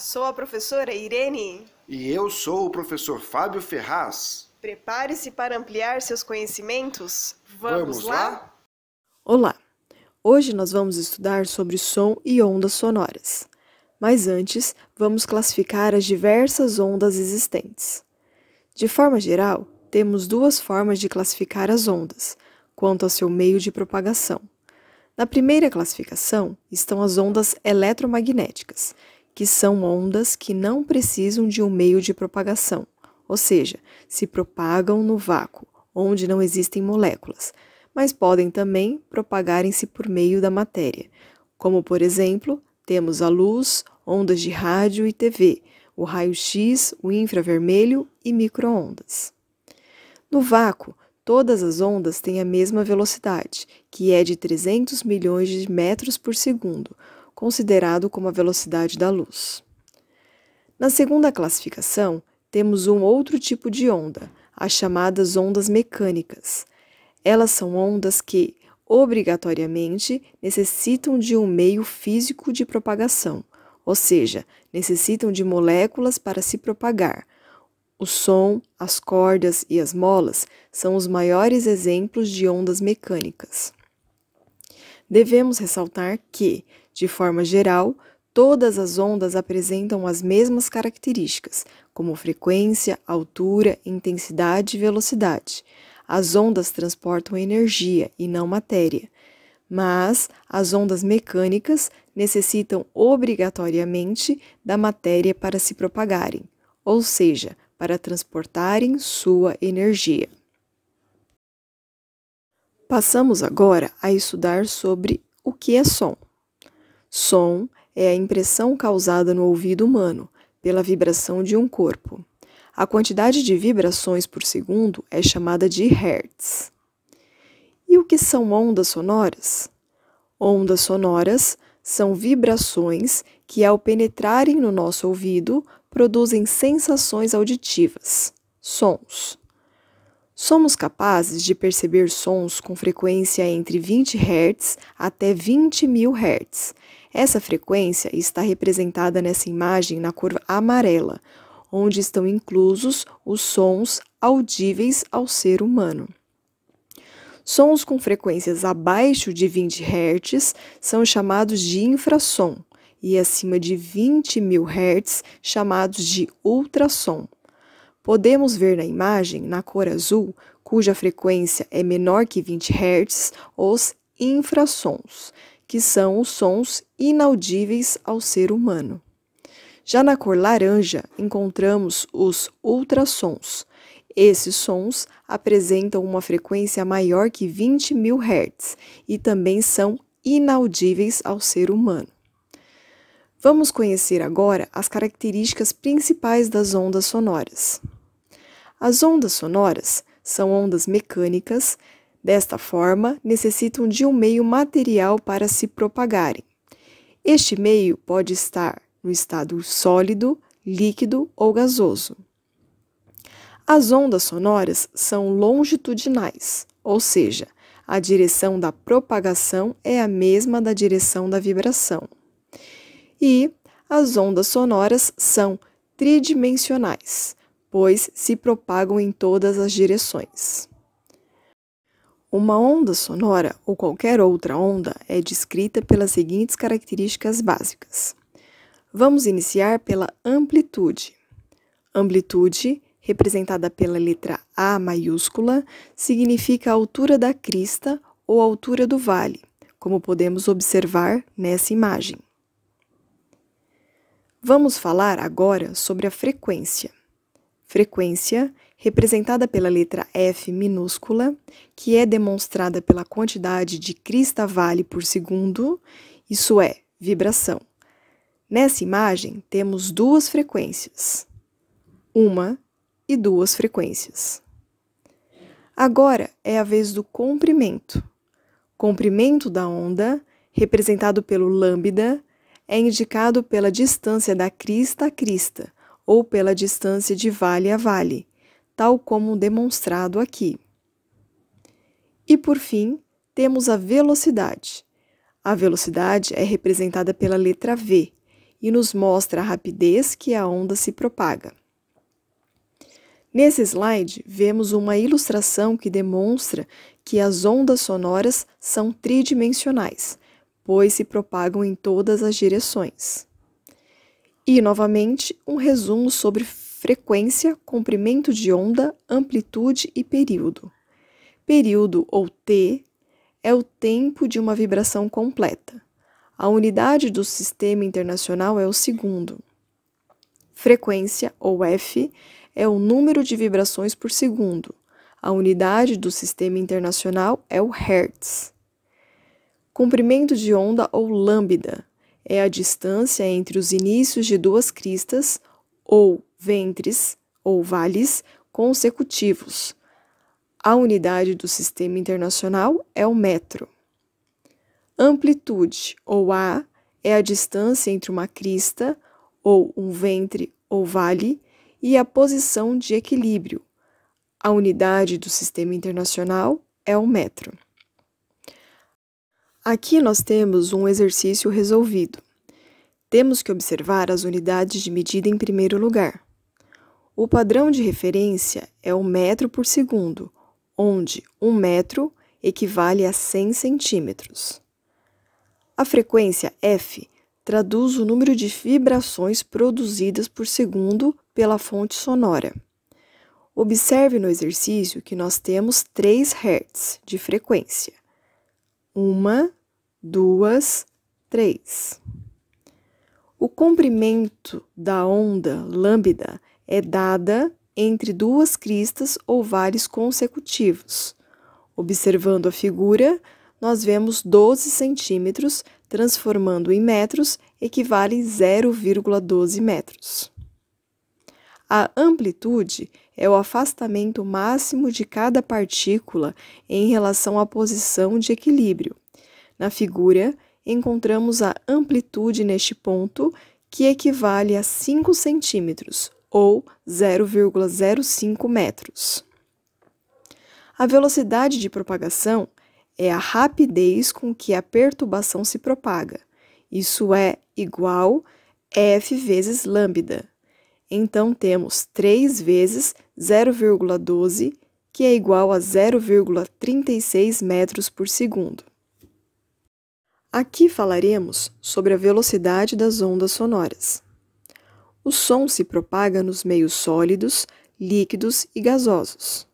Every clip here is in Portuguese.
sou a professora Irene. E eu sou o professor Fábio Ferraz. Prepare-se para ampliar seus conhecimentos. Vamos, vamos lá? lá? Olá! Hoje nós vamos estudar sobre som e ondas sonoras. Mas antes, vamos classificar as diversas ondas existentes. De forma geral, temos duas formas de classificar as ondas, quanto ao seu meio de propagação. Na primeira classificação estão as ondas eletromagnéticas, que são ondas que não precisam de um meio de propagação, ou seja, se propagam no vácuo, onde não existem moléculas, mas podem também propagarem-se por meio da matéria, como por exemplo, temos a luz, ondas de rádio e TV, o raio-x, o infravermelho e microondas. No vácuo, todas as ondas têm a mesma velocidade, que é de 300 milhões de metros por segundo, considerado como a velocidade da luz. Na segunda classificação, temos um outro tipo de onda, as chamadas ondas mecânicas. Elas são ondas que, obrigatoriamente, necessitam de um meio físico de propagação, ou seja, necessitam de moléculas para se propagar. O som, as cordas e as molas são os maiores exemplos de ondas mecânicas. Devemos ressaltar que, de forma geral, todas as ondas apresentam as mesmas características, como frequência, altura, intensidade e velocidade. As ondas transportam energia e não matéria. Mas as ondas mecânicas necessitam obrigatoriamente da matéria para se propagarem, ou seja, para transportarem sua energia. Passamos agora a estudar sobre o que é som. Som é a impressão causada no ouvido humano pela vibração de um corpo. A quantidade de vibrações por segundo é chamada de hertz. E o que são ondas sonoras? Ondas sonoras são vibrações que, ao penetrarem no nosso ouvido, produzem sensações auditivas, sons. Somos capazes de perceber sons com frequência entre 20 Hz até 20.000 Hz. Essa frequência está representada nessa imagem na cor amarela, onde estão inclusos os sons audíveis ao ser humano. Sons com frequências abaixo de 20 Hz são chamados de infrassom e acima de 20.000 Hz chamados de ultrassom. Podemos ver na imagem, na cor azul, cuja frequência é menor que 20 Hz, os infrassons, que são os sons inaudíveis ao ser humano. Já na cor laranja, encontramos os ultrassons. Esses sons apresentam uma frequência maior que 20 mil Hz e também são inaudíveis ao ser humano. Vamos conhecer agora as características principais das ondas sonoras. As ondas sonoras são ondas mecânicas, desta forma, necessitam de um meio material para se propagarem. Este meio pode estar no estado sólido, líquido ou gasoso. As ondas sonoras são longitudinais, ou seja, a direção da propagação é a mesma da direção da vibração. E as ondas sonoras são tridimensionais, pois se propagam em todas as direções. Uma onda sonora ou qualquer outra onda é descrita pelas seguintes características básicas. Vamos iniciar pela amplitude. Amplitude, representada pela letra A maiúscula, significa a altura da crista ou altura do vale, como podemos observar nessa imagem. Vamos falar agora sobre a frequência frequência, representada pela letra F minúscula, que é demonstrada pela quantidade de crista-vale por segundo, isso é, vibração. Nessa imagem, temos duas frequências, uma e duas frequências. Agora é a vez do comprimento. Comprimento da onda, representado pelo lambda, é indicado pela distância da crista a crista, ou pela distância de vale a vale, tal como demonstrado aqui. E por fim, temos a velocidade. A velocidade é representada pela letra V e nos mostra a rapidez que a onda se propaga. Nesse slide, vemos uma ilustração que demonstra que as ondas sonoras são tridimensionais, pois se propagam em todas as direções. E, novamente, um resumo sobre frequência, comprimento de onda, amplitude e período. Período, ou T, é o tempo de uma vibração completa. A unidade do sistema internacional é o segundo. Frequência, ou F, é o número de vibrações por segundo. A unidade do sistema internacional é o Hertz. Comprimento de onda, ou lambda, é a distância entre os inícios de duas cristas ou ventres ou vales consecutivos. A unidade do sistema internacional é o metro. Amplitude ou A é a distância entre uma crista ou um ventre ou vale e a posição de equilíbrio. A unidade do sistema internacional é o metro. Aqui nós temos um exercício resolvido. Temos que observar as unidades de medida em primeiro lugar. O padrão de referência é o metro por segundo, onde 1 um metro equivale a 100 centímetros. A frequência F traduz o número de vibrações produzidas por segundo pela fonte sonora. Observe no exercício que nós temos 3 Hz de frequência. Uma, duas, três. O comprimento da onda lambda é dada entre duas cristas ou vários consecutivos. Observando a figura, nós vemos 12 centímetros, transformando em metros, equivale 0,12 metros. A amplitude é o afastamento máximo de cada partícula em relação à posição de equilíbrio. Na figura, encontramos a amplitude neste ponto, que equivale a 5 centímetros, ou 0,05 metros. A velocidade de propagação é a rapidez com que a perturbação se propaga. Isso é igual f vezes lambda. Então temos 3 vezes 0,12, que é igual a 0,36 metros por segundo. Aqui falaremos sobre a velocidade das ondas sonoras. O som se propaga nos meios sólidos, líquidos e gasosos.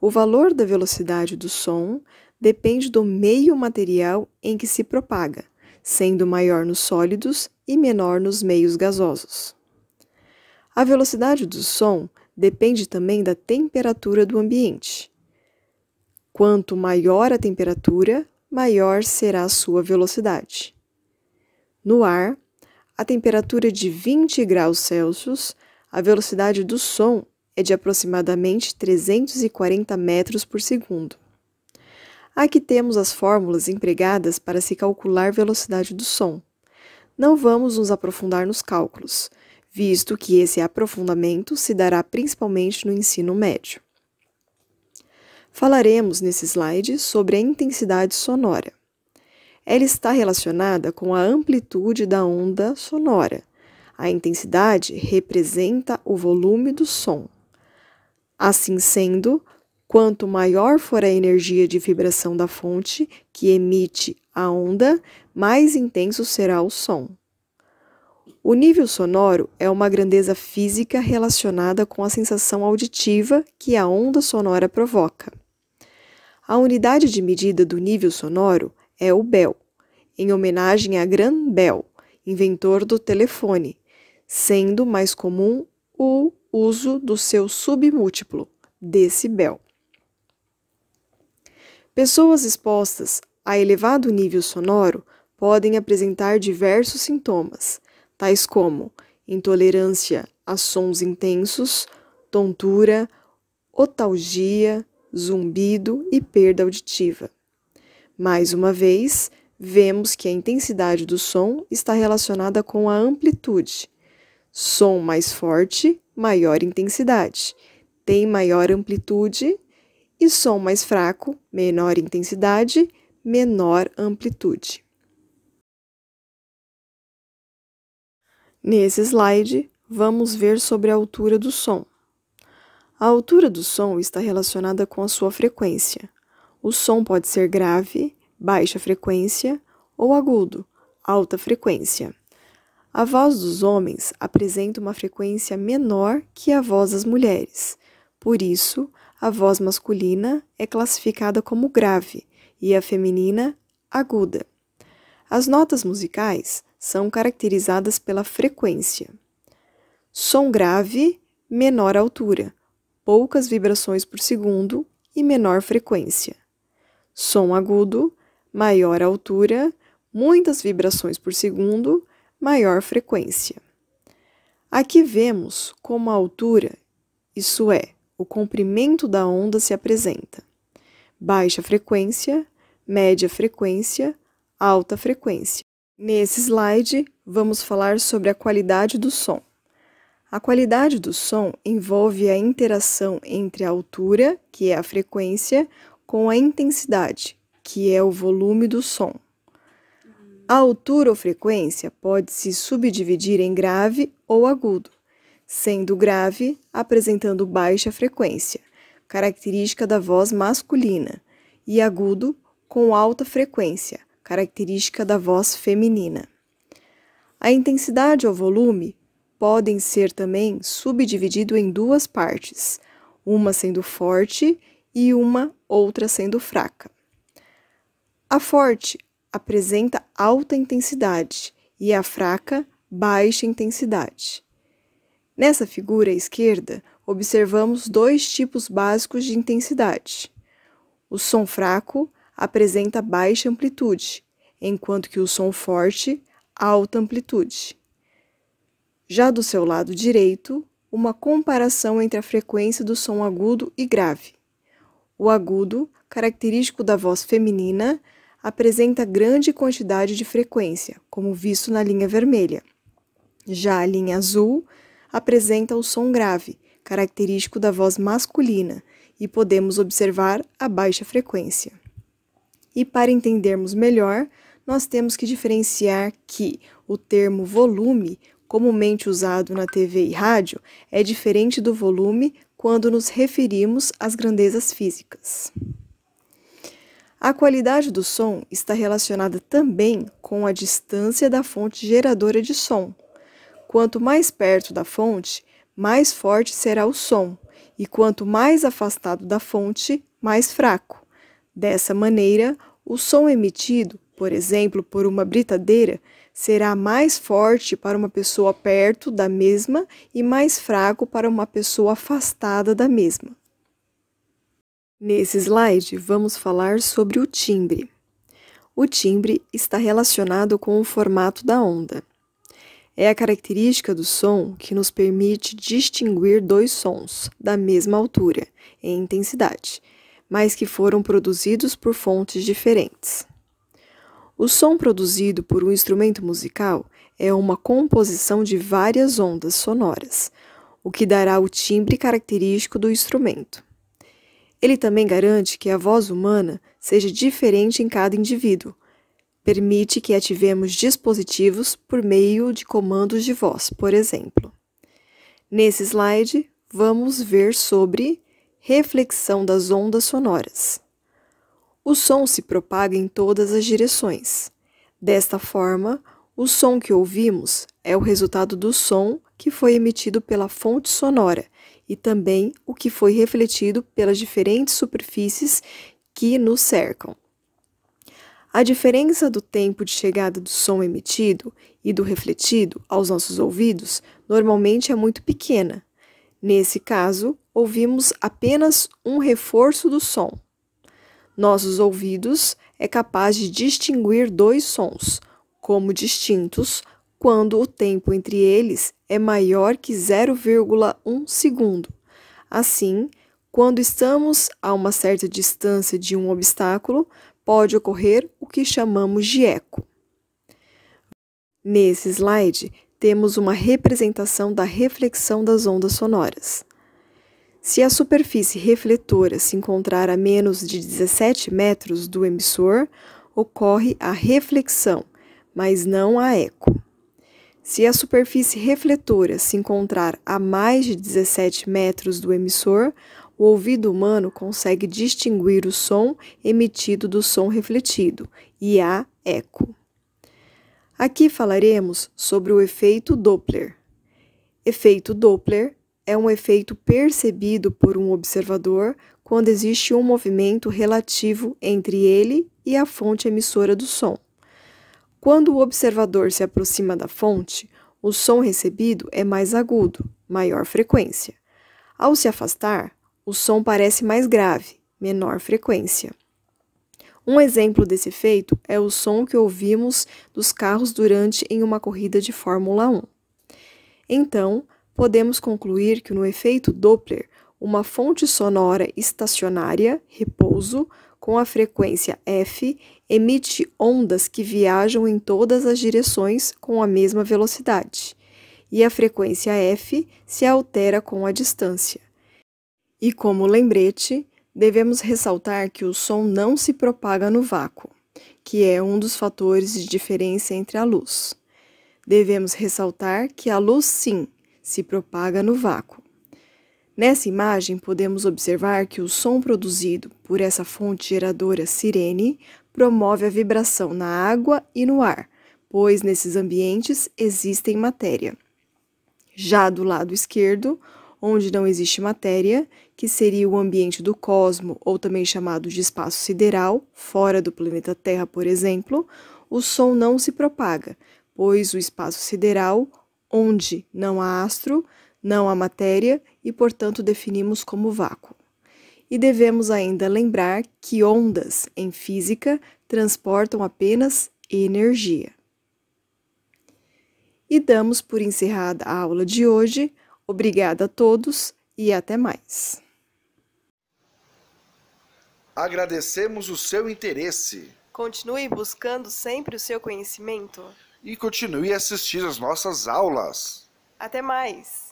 O valor da velocidade do som depende do meio material em que se propaga, sendo maior nos sólidos e menor nos meios gasosos. A velocidade do som depende também da temperatura do ambiente. Quanto maior a temperatura, maior será a sua velocidade. No ar, a temperatura é de 20 graus Celsius, a velocidade do som é de aproximadamente 340 metros por segundo. Aqui temos as fórmulas empregadas para se calcular velocidade do som. Não vamos nos aprofundar nos cálculos, visto que esse aprofundamento se dará principalmente no ensino médio. Falaremos nesse slide sobre a intensidade sonora. Ela está relacionada com a amplitude da onda sonora. A intensidade representa o volume do som. Assim sendo, quanto maior for a energia de vibração da fonte que emite a onda, mais intenso será o som. O nível sonoro é uma grandeza física relacionada com a sensação auditiva que a onda sonora provoca. A unidade de medida do nível sonoro é o bel, em homenagem a Graham Bell, inventor do telefone, sendo mais comum o uso do seu submúltiplo, decibel. Pessoas expostas a elevado nível sonoro podem apresentar diversos sintomas, tais como intolerância a sons intensos, tontura, otalgia, zumbido e perda auditiva. Mais uma vez, vemos que a intensidade do som está relacionada com a amplitude. Som mais forte, maior intensidade. Tem maior amplitude e som mais fraco, menor intensidade, menor amplitude. Nesse slide, vamos ver sobre a altura do som. A altura do som está relacionada com a sua frequência. O som pode ser grave, baixa frequência ou agudo, alta frequência. A voz dos homens apresenta uma frequência menor que a voz das mulheres. Por isso, a voz masculina é classificada como grave e a feminina, aguda. As notas musicais são caracterizadas pela frequência. Som grave, menor altura poucas vibrações por segundo e menor frequência. Som agudo, maior altura, muitas vibrações por segundo, maior frequência. Aqui vemos como a altura, isso é, o comprimento da onda se apresenta. Baixa frequência, média frequência, alta frequência. Nesse slide, vamos falar sobre a qualidade do som. A qualidade do som envolve a interação entre a altura, que é a frequência, com a intensidade, que é o volume do som. A altura ou frequência pode se subdividir em grave ou agudo, sendo grave apresentando baixa frequência, característica da voz masculina, e agudo com alta frequência, característica da voz feminina. A intensidade ou volume podem ser também subdividido em duas partes, uma sendo forte e uma outra sendo fraca. A forte apresenta alta intensidade e a fraca baixa intensidade. Nessa figura à esquerda, observamos dois tipos básicos de intensidade. O som fraco apresenta baixa amplitude, enquanto que o som forte, alta amplitude. Já do seu lado direito, uma comparação entre a frequência do som agudo e grave. O agudo, característico da voz feminina, apresenta grande quantidade de frequência, como visto na linha vermelha. Já a linha azul apresenta o som grave, característico da voz masculina, e podemos observar a baixa frequência. E para entendermos melhor, nós temos que diferenciar que o termo volume comumente usado na TV e rádio, é diferente do volume quando nos referimos às grandezas físicas. A qualidade do som está relacionada também com a distância da fonte geradora de som. Quanto mais perto da fonte, mais forte será o som, e quanto mais afastado da fonte, mais fraco. Dessa maneira, o som emitido, por exemplo, por uma britadeira, será mais forte para uma pessoa perto da mesma e mais fraco para uma pessoa afastada da mesma. Nesse slide, vamos falar sobre o timbre. O timbre está relacionado com o formato da onda. É a característica do som que nos permite distinguir dois sons da mesma altura e intensidade, mas que foram produzidos por fontes diferentes. O som produzido por um instrumento musical é uma composição de várias ondas sonoras, o que dará o timbre característico do instrumento. Ele também garante que a voz humana seja diferente em cada indivíduo. Permite que ativemos dispositivos por meio de comandos de voz, por exemplo. Nesse slide, vamos ver sobre reflexão das ondas sonoras o som se propaga em todas as direções. Desta forma, o som que ouvimos é o resultado do som que foi emitido pela fonte sonora e também o que foi refletido pelas diferentes superfícies que nos cercam. A diferença do tempo de chegada do som emitido e do refletido aos nossos ouvidos normalmente é muito pequena. Nesse caso, ouvimos apenas um reforço do som. Nossos ouvidos é capaz de distinguir dois sons, como distintos, quando o tempo entre eles é maior que 0,1 segundo. Assim, quando estamos a uma certa distância de um obstáculo, pode ocorrer o que chamamos de eco. Nesse slide, temos uma representação da reflexão das ondas sonoras. Se a superfície refletora se encontrar a menos de 17 metros do emissor, ocorre a reflexão, mas não a eco. Se a superfície refletora se encontrar a mais de 17 metros do emissor, o ouvido humano consegue distinguir o som emitido do som refletido, e há eco. Aqui falaremos sobre o efeito Doppler. Efeito Doppler é um efeito percebido por um observador quando existe um movimento relativo entre ele e a fonte emissora do som. Quando o observador se aproxima da fonte, o som recebido é mais agudo, maior frequência. Ao se afastar, o som parece mais grave, menor frequência. Um exemplo desse efeito é o som que ouvimos dos carros durante em uma corrida de Fórmula 1. Então, podemos concluir que no efeito Doppler, uma fonte sonora estacionária, repouso, com a frequência f, emite ondas que viajam em todas as direções com a mesma velocidade, e a frequência f se altera com a distância. E como lembrete, devemos ressaltar que o som não se propaga no vácuo, que é um dos fatores de diferença entre a luz. Devemos ressaltar que a luz, sim, se propaga no vácuo. Nessa imagem, podemos observar que o som produzido por essa fonte geradora sirene promove a vibração na água e no ar, pois nesses ambientes existem matéria. Já do lado esquerdo, onde não existe matéria, que seria o ambiente do cosmo ou também chamado de espaço sideral, fora do planeta Terra, por exemplo, o som não se propaga, pois o espaço sideral onde não há astro, não há matéria e, portanto, definimos como vácuo. E devemos ainda lembrar que ondas em física transportam apenas energia. E damos por encerrada a aula de hoje. Obrigada a todos e até mais. Agradecemos o seu interesse. Continue buscando sempre o seu conhecimento e continue a assistir as nossas aulas. Até mais!